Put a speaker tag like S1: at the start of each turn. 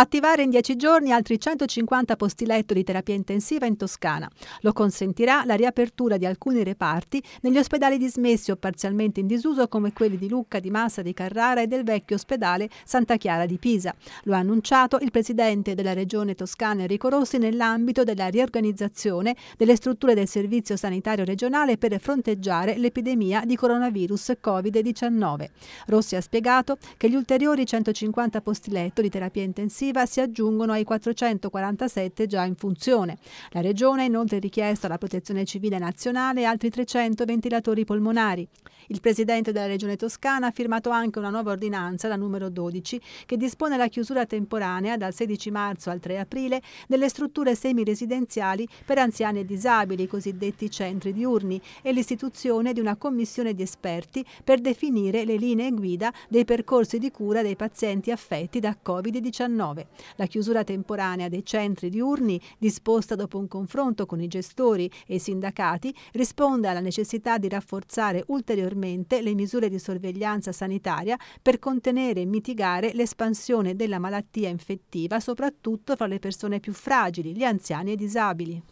S1: Attivare in dieci giorni altri 150 posti letto di terapia intensiva in Toscana. Lo consentirà la riapertura di alcuni reparti negli ospedali dismessi o parzialmente in disuso come quelli di Lucca, di Massa, di Carrara e del vecchio ospedale Santa Chiara di Pisa. Lo ha annunciato il presidente della regione toscana Enrico Rossi nell'ambito della riorganizzazione delle strutture del servizio sanitario regionale per fronteggiare l'epidemia di coronavirus Covid-19. Rossi ha spiegato che gli ulteriori 150 posti letto di terapia intensiva attiva si aggiungono ai 447 già in funzione. La Regione ha inoltre richiesto alla Protezione Civile Nazionale altri 300 ventilatori polmonari. Il Presidente della Regione Toscana ha firmato anche una nuova ordinanza, la numero 12, che dispone la chiusura temporanea dal 16 marzo al 3 aprile delle strutture semiresidenziali per anziani e disabili, i cosiddetti centri diurni, e l'istituzione di una commissione di esperti per definire le linee guida dei percorsi di cura dei pazienti affetti da Covid-19. 2019. La chiusura temporanea dei centri diurni, disposta dopo un confronto con i gestori e i sindacati, risponde alla necessità di rafforzare ulteriormente le misure di sorveglianza sanitaria per contenere e mitigare l'espansione della malattia infettiva, soprattutto fra le persone più fragili, gli anziani e i disabili.